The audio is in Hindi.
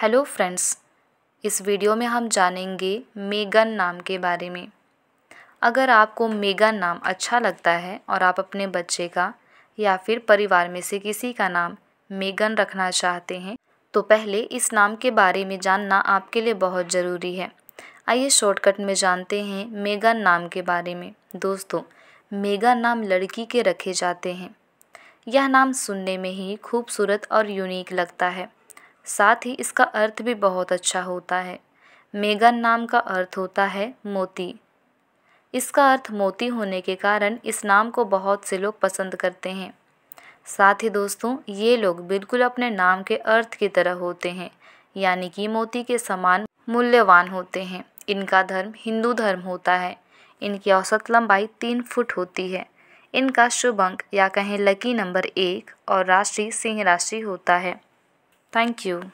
हेलो फ्रेंड्स इस वीडियो में हम जानेंगे मेगन नाम के बारे में अगर आपको मेगन नाम अच्छा लगता है और आप अपने बच्चे का या फिर परिवार में से किसी का नाम मेगन रखना चाहते हैं तो पहले इस नाम के बारे में जानना आपके लिए बहुत ज़रूरी है आइए शॉर्टकट में जानते हैं मेगन नाम के बारे में दोस्तों मेगन नाम लड़की के रखे जाते हैं यह नाम सुनने में ही खूबसूरत और यूनिक लगता है साथ ही इसका अर्थ भी बहुत अच्छा होता है मेगन नाम का अर्थ होता है मोती इसका अर्थ मोती होने के कारण इस नाम को बहुत से लोग पसंद करते हैं साथ ही दोस्तों ये लोग बिल्कुल अपने नाम के अर्थ की तरह होते हैं यानी कि मोती के समान मूल्यवान होते हैं इनका धर्म हिंदू धर्म होता है इनकी औसत लंबाई तीन फुट होती है इनका शुभ अंक या कहें लकी नंबर एक और राशि सिंह राशि होता है Thank you.